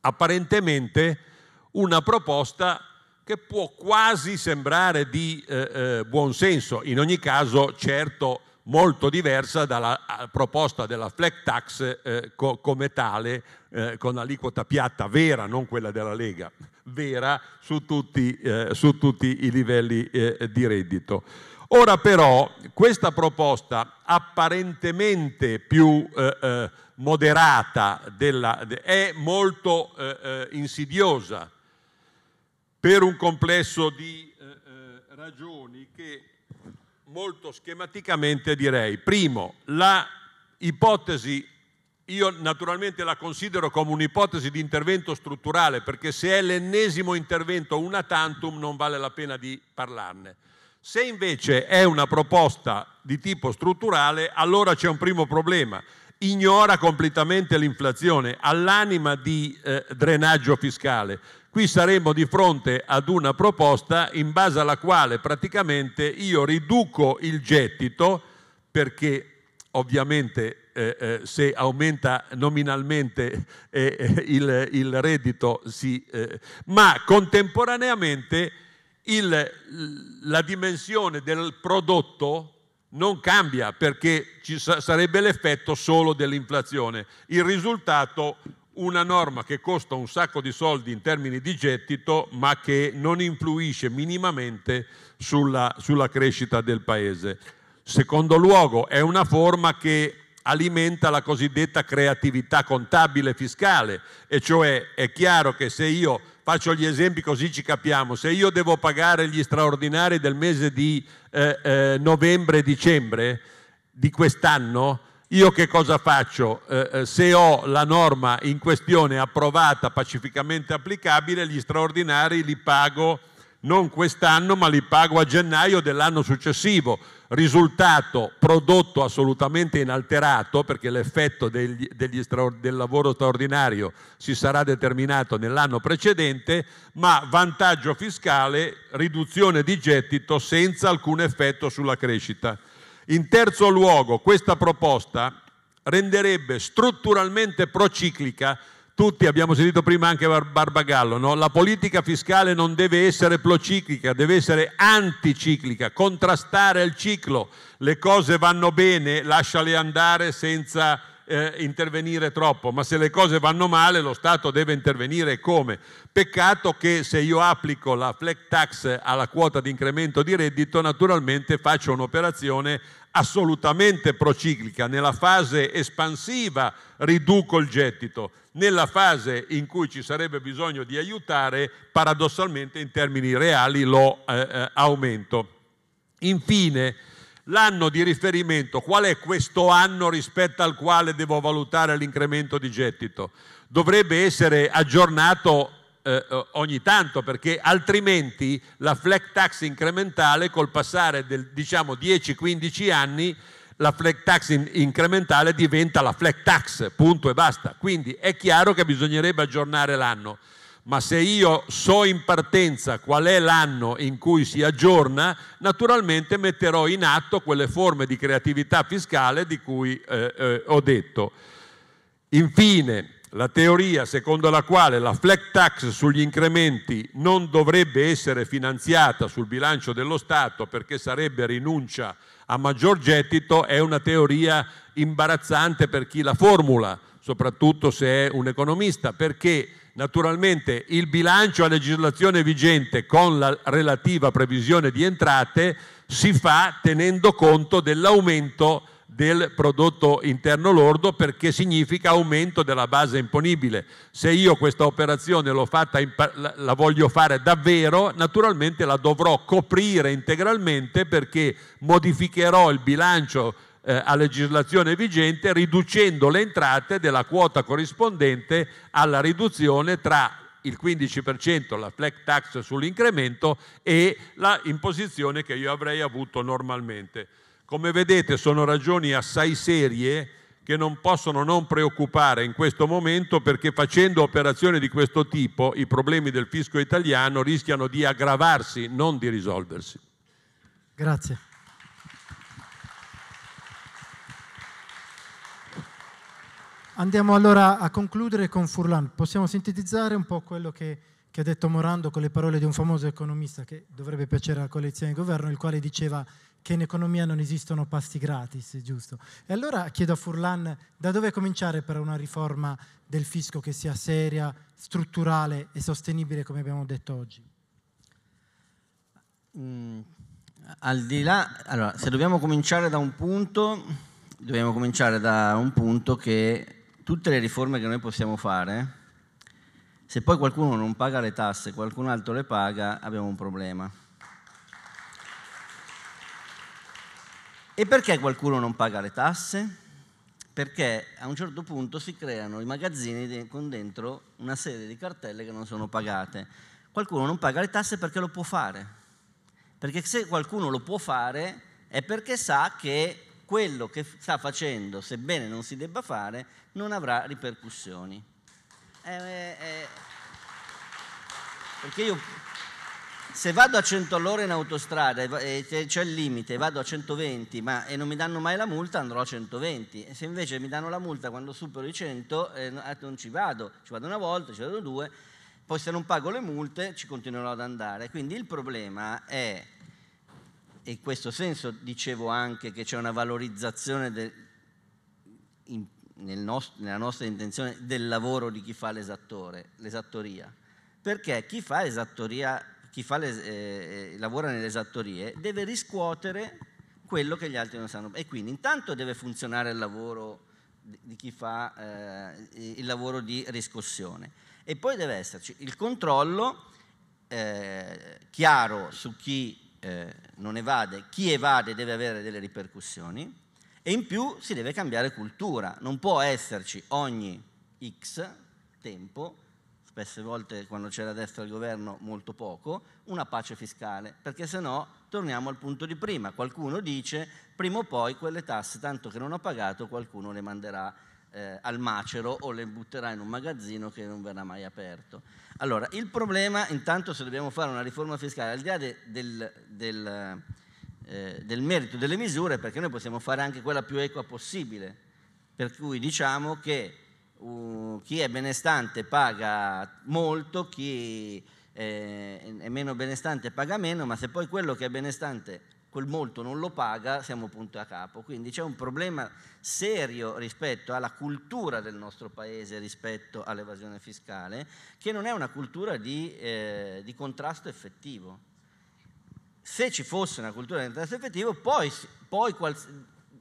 Apparentemente una proposta che può quasi sembrare di eh, eh, buon senso, in ogni caso certo molto diversa dalla proposta della flat tax eh, co come tale, eh, con aliquota piatta vera, non quella della Lega, vera su tutti, eh, su tutti i livelli eh, di reddito. Ora però questa proposta apparentemente più eh, eh, moderata della, è molto insidiosa per un complesso di ragioni che molto schematicamente direi, primo, la ipotesi, io naturalmente la considero come un'ipotesi di intervento strutturale, perché se è l'ennesimo intervento una tantum non vale la pena di parlarne. Se invece è una proposta di tipo strutturale, allora c'è un primo problema. Ignora completamente l'inflazione, all'anima di eh, drenaggio fiscale. Qui saremmo di fronte ad una proposta in base alla quale praticamente io riduco il gettito perché ovviamente eh, eh, se aumenta nominalmente eh, eh il, il, reddito, sì, eh, ma contemporaneamente il, la dimensione del prodotto non cambia perché ci sa- sarebbe l'effetto solo dell'inflazione. Il risultato una norma che costa un sacco di soldi in termini di gettito, ma che non influisce minimamente sulla, sulla crescita del Paese. Secondo luogo, è una forma che alimenta la cosiddetta creatività contabile fiscale, e cioè è chiaro che se io faccio gli esempi così ci capiamo, se io devo pagare gli straordinari del mese di eh, eh, novembre e dicembre di quest'anno, io che cosa faccio? Eh, eh, se ho la norma in questione approvata, pacificamente applicabile, gli straordinari li pago non quest'anno ma li pago a gennaio dell'anno successivo. Risultato, prodotto assolutamente inalterato perché l'effetto degli, degli del lavoro straordinario si sarà determinato nell'anno precedente, ma vantaggio fiscale, riduzione di gettito senza alcun effetto sulla crescita. In terzo luogo, questa proposta renderebbe strutturalmente prociclica tutti abbiamo sentito prima anche Barbagallo, no? la politica fiscale non deve essere prociclica, deve essere anticiclica, contrastare il ciclo, le cose vanno bene, lasciale andare senza eh, intervenire troppo, ma se le cose vanno male lo Stato deve intervenire come? Peccato che se io applico la flat tax alla quota di incremento di reddito, naturalmente faccio un'operazione assolutamente prociclica. Nella fase espansiva riduco il gettito, nella fase in cui ci sarebbe bisogno di aiutare, paradossalmente in termini reali lo eh, eh aumento. Infine, L'anno di riferimento, qual è questo anno rispetto al quale devo valutare l'incremento di gettito? Dovrebbe essere aggiornato eh, eh ogni tanto perché altrimenti la flat tax incrementale col passare del diciamo 10-15 anni la flat tax incrementale diventa la flat tax, punto e basta. Quindi è chiaro che bisognerebbe aggiornare l'anno ma se io so in partenza qual è l'anno in cui si aggiorna, naturalmente metterò in atto quelle forme di creatività fiscale di cui eh, eh, ho detto. Infine, la teoria secondo la quale la flat tax sugli incrementi non dovrebbe essere finanziata sul bilancio dello Stato perché sarebbe rinuncia a maggior gettito è una teoria imbarazzante per chi la formula, soprattutto se è un economista, perché Naturalmente il bilancio a legislazione vigente con la relativa previsione di entrate si fa tenendo conto dell'aumento del prodotto interno lordo perché significa aumento della base imponibile. Se io questa operazione in, la voglio fare davvero, naturalmente la dovrò coprire integralmente perché modificherò il bilancio eh, a legislazione vigente riducendo le entrate della quota corrispondente alla riduzione tra il 15%, la flat tax sull'incremento e l'imposizione che io avrei avuto normalmente. Come vedete sono ragioni assai serie che non possono non preoccupare in questo momento perché facendo operazioni di questo tipo i problemi del fisco italiano rischiano di aggravarsi, non di risolversi. Grazie. Andiamo allora a concludere con Furlan. Possiamo sintetizzare un po' quello che, che, ha detto Morando con le parole di un famoso economista che dovrebbe piacere alla coalizione di governo, il quale diceva che in economia non esistono pasti gratis, giusto? E allora chiedo a Furlan da dove cominciare per una riforma del fisco che sia seria, strutturale e sostenibile, come abbiamo detto oggi? Mm, al di là, allora, se dobbiamo cominciare da un punto, dobbiamo cominciare da un punto che tutte le riforme che noi possiamo fare, se poi qualcuno non paga le tasse, qualcun altro le paga, abbiamo un problema. E perché qualcuno non paga le tasse? Perché a un certo punto si creano i magazzini con dentro una serie di cartelle che non sono pagate. Qualcuno non paga le tasse perché lo può fare. Perché se qualcuno lo può fare è perché sa che quello che sta facendo, sebbene non si debba fare, non avrà ripercussioni. Eh, eh, eh. perché io se vado a 100 all'ora in autostrada e c'è il limite, vado a 120 ma, e non mi danno mai la multa, andrò a 120. E se invece mi danno la multa quando supero i 100, eh, ah, non ci vado. Ci vado una volta, ci vado due, poi se non pago le multe ci continuerò ad andare. Quindi il problema è in questo senso dicevo anche che c'è una valorizzazione del, in, nel nost- nella nostra intenzione del lavoro di chi fa l'esattore, l'esattoria. Perché chi fa esattoria, chi fa les- eh, eh, lavora nelle esattorie deve riscuotere quello che gli altri non sanno. E quindi intanto deve funzionare il lavoro di chi fa eh, il lavoro di riscossione. E poi deve esserci il controllo eh, chiaro su chi eh, non evade, chi evade deve avere delle ripercussioni e in più si deve cambiare cultura, non può esserci ogni X tempo, spesse volte quando c'era a destra il governo molto poco, una pace fiscale, perché se no torniamo al punto di prima, qualcuno dice prima o poi quelle tasse tanto che non ho pagato qualcuno le manderà eh, al macero o le butterà in un magazzino che non verrà mai aperto. Allora, il problema intanto se dobbiamo fare una riforma fiscale, al di là de, del, del, eh, del merito delle misure, perché noi possiamo fare anche quella più equa possibile, per cui diciamo che Uh, chi è benestante paga molto, chi eh, è meno benestante paga meno, ma se poi quello che è benestante quel molto non lo paga, siamo punto a capo. Quindi c'è un problema serio rispetto alla cultura del nostro paese, rispetto all'evasione fiscale, che non è una cultura di, eh, di contrasto effettivo. Se ci fosse una cultura di contrasto effettivo, poi, poi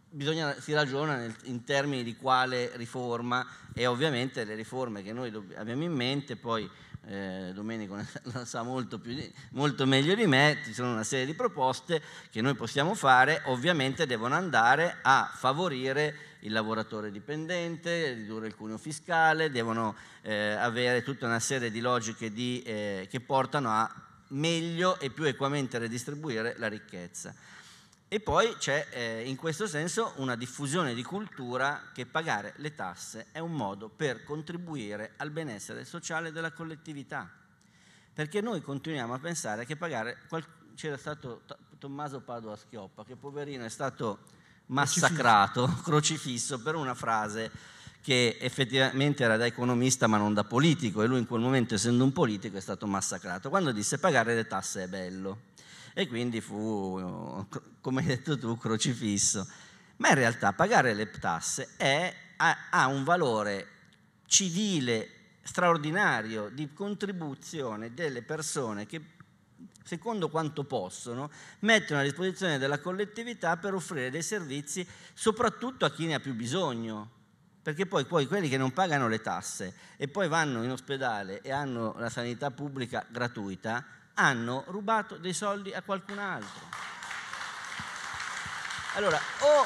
bisogna, si ragiona nel, in termini di quale riforma e ovviamente le riforme che noi abbiamo in mente poi eh, Domenico la sa molto, più, molto meglio di me, ci sono una serie di proposte che noi possiamo fare, ovviamente devono andare a favorire il lavoratore dipendente, ridurre il cuneo fiscale, devono eh, avere tutta una serie di logiche di, eh, che portano a meglio e più equamente redistribuire la ricchezza. E poi c'è eh, in questo senso una diffusione di cultura che pagare le tasse è un modo per contribuire al benessere sociale della collettività. Perché noi continuiamo a pensare che pagare... C'era stato Tommaso Padova Schioppa, che poverino è stato massacrato, crocifisso. crocifisso, per una frase che effettivamente era da economista ma non da politico e lui in quel momento essendo un politico è stato massacrato quando disse pagare le tasse è bello e quindi fu, come hai detto tu, crocifisso. Ma in realtà pagare le tasse è, ha, ha un valore civile straordinario di contribuzione delle persone che secondo quanto possono, mettono a disposizione della collettività per offrire dei servizi soprattutto a chi ne ha più bisogno. Perché poi, poi, quelli che non pagano le tasse e poi vanno in ospedale e hanno la sanità pubblica gratuita, hanno rubato dei soldi a qualcun altro. Allora, o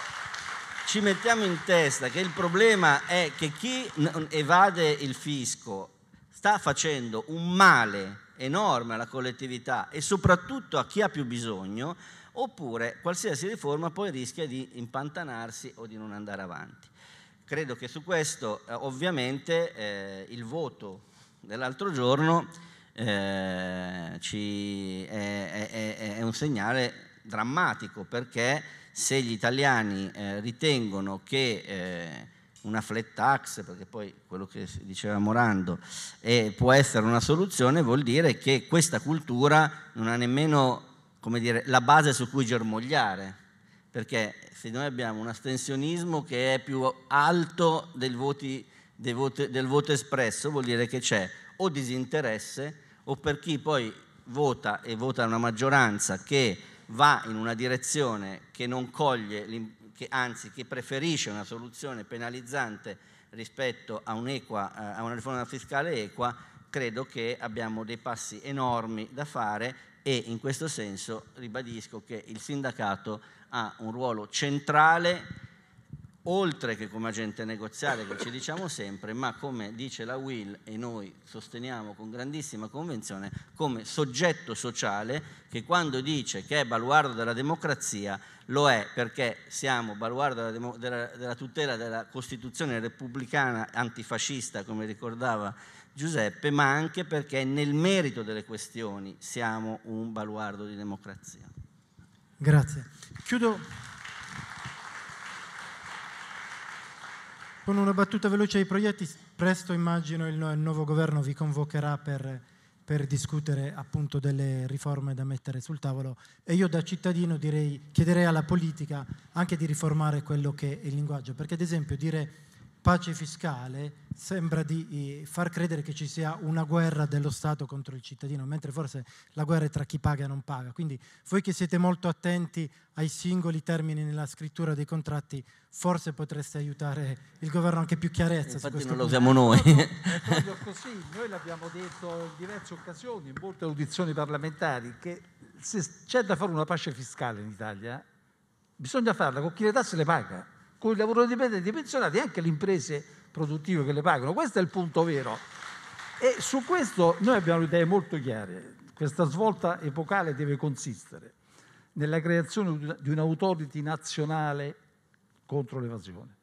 ci mettiamo in testa che il problema è che chi evade il fisco sta facendo un male enorme alla collettività e soprattutto a chi ha più bisogno, oppure qualsiasi riforma poi rischia di impantanarsi o di non andare avanti. Credo che su questo eh, ovviamente eh, il voto dell'altro giorno eh, ci, è, è, è, un segnale drammatico perché se gli italiani eh, ritengono che eh, una flat tax, perché poi quello che diceva Morando, eh, può essere una soluzione, vuol dire che questa cultura non ha nemmeno dire, la base su cui germogliare, perché se noi abbiamo un astensionismo che è più alto del, voti, del, voto, del voto espresso, vuol dire che c'è o disinteresse o per chi poi vota e vota una maggioranza che va in una direzione che non coglie, che anzi che preferisce una soluzione penalizzante rispetto a, un'equa, eh, a una riforma fiscale equa, credo che abbiamo dei passi enormi da fare e in questo senso ribadisco che il sindacato ha un ruolo centrale oltre che come agente negoziale che ci diciamo sempre, ma come dice la Will e noi sosteniamo con grandissima convinzione, come soggetto sociale che quando dice che è baluardo della democrazia lo è perché siamo baluardo della, della, della tutela della Costituzione repubblicana antifascista, come ricordava Giuseppe, ma anche perché nel merito delle questioni siamo un baluardo di democrazia. Grazie. Chiudo Con una battuta veloce ai proietti, presto immagino il, nuovo governo vi convocherà per, per discutere appunto delle riforme da mettere sul tavolo e io da cittadino direi, chiederei alla politica anche di riformare quello che è il linguaggio, perché ad esempio dire pace fiscale sembra di eh, far credere che ci sia una guerra dello Stato contro il cittadino, mentre forse la guerra è tra chi paga e non paga. Quindi voi che siete molto attenti ai singoli termini nella scrittura dei contratti, forse potreste aiutare il governo anche più chiarezza. Infatti non punto. lo usiamo noi. È ecco, ecco, proprio così, noi l'abbiamo detto in diverse occasioni, in molte audizioni parlamentari, che se c'è da fare una pace fiscale in Italia, bisogna farla con chi le tasse le paga cui il lavoro dipendente, i pensionati e anche le imprese produttive che le pagano. Questo è il punto vero. E su questo noi abbiamo idee molto chiare. Questa svolta epocale deve consistere nella creazione di un'autority nazionale contro l'evasione.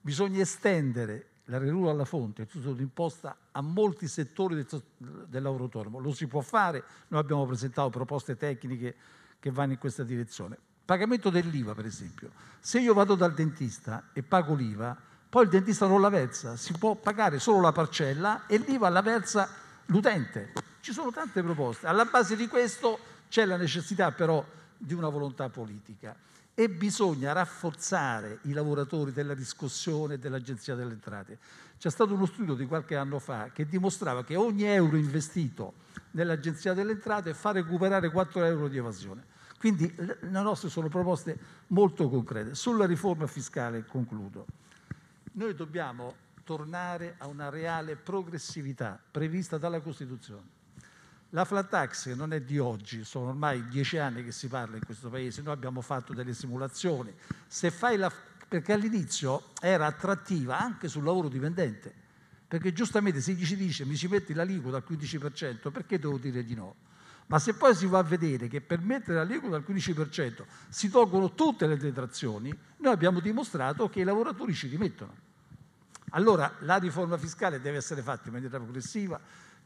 Bisogna estendere la regola alla fonte, il tutto d'imposta, a molti settori del lavoro autonomo. Lo si può fare, noi abbiamo presentato proposte tecniche che vanno in questa direzione pagamento dell'IVA, per esempio. Se io vado dal dentista e pago l'IVA, poi il dentista non la versa, si può pagare solo la parcella e l'IVA la versa l'utente. Ci sono tante proposte. Alla base di questo c'è la necessità però di una volontà politica e bisogna rafforzare i lavoratori della riscossione dell'Agenzia delle Entrate. C'è stato uno studio di qualche anno fa che dimostrava che ogni euro investito nell'Agenzia delle Entrate fa recuperare 4 euro di evasione. Quindi le nostre sono proposte molto concrete. Sulla riforma fiscale concludo. Noi dobbiamo tornare a una reale progressività prevista dalla Costituzione. La flat tax non è di oggi, sono ormai dieci anni che si parla in questo paese, noi abbiamo fatto delle simulazioni. La... perché all'inizio era attrattiva anche sul lavoro dipendente, perché giustamente se gli si dice mi ci metti l'aliquota al 15%, perché devo dire di no? Ma se poi si va a vedere che per mettere l'aliquota al 15% si tolgono tutte le detrazioni, noi abbiamo dimostrato che i lavoratori ci rimettono. Allora la riforma fiscale deve essere fatta in maniera progressiva,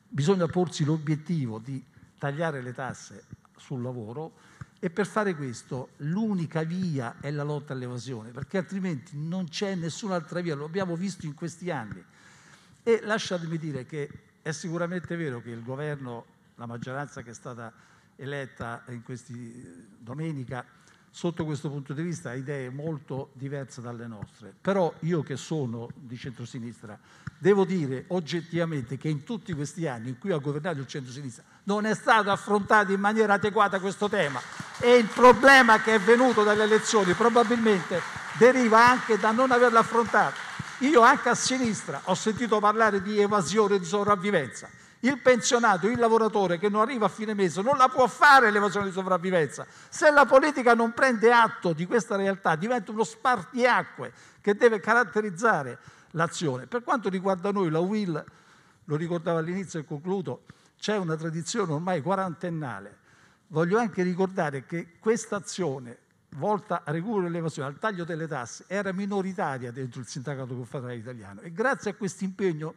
bisogna porsi l'obiettivo di tagliare le tasse sul lavoro e per fare questo l'unica via è la lotta all'evasione, perché altrimenti non c'è nessun'altra via, lo abbiamo visto in questi anni. E lasciatemi dire che è sicuramente vero che il governo la maggioranza che è stata eletta in questi, domenica, sotto questo punto di vista ha idee molto diverse dalle nostre. Però io che sono di centrosinistra, devo dire oggettivamente che in tutti questi anni in cui ha governato il centrosinistra non è stato affrontato in maniera adeguata questo tema e il problema che è venuto dalle elezioni probabilmente deriva anche da non averlo affrontato. Io anche a sinistra ho sentito parlare di evasione e di sopravvivenza il pensionato, il lavoratore che non arriva a fine mese non la può fare l'evasione di sopravvivenza. Se la politica non prende atto di questa realtà diventa uno spartiacque che deve caratterizzare l'azione. Per quanto riguarda noi, la UIL, lo ricordavo all'inizio e concludo, c'è una tradizione ormai quarantennale. Voglio anche ricordare che questa azione volta a recupero dell'evasione, al taglio delle tasse, era minoritaria dentro il sindacato confederale italiano e grazie a questo impegno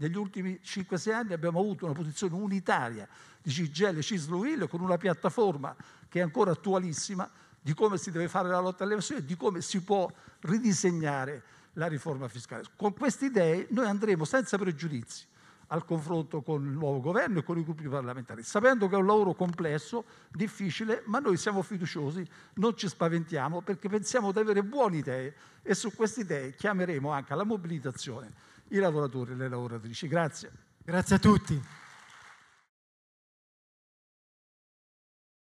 negli ultimi 5-6 anni abbiamo avuto una posizione unitaria di CGL e CISLUIL con una piattaforma che è ancora attualissima di come si deve fare la lotta all'evasione e di come si può ridisegnare la riforma fiscale. Con queste idee noi andremo senza pregiudizi al confronto con il nuovo governo e con i gruppi parlamentari, sapendo che è un lavoro complesso, difficile, ma noi siamo fiduciosi, non ci spaventiamo perché pensiamo di avere buone idee e su queste idee chiameremo anche alla mobilitazione i lavoratori e le lavoratrici. Grazie. Grazie a tutti.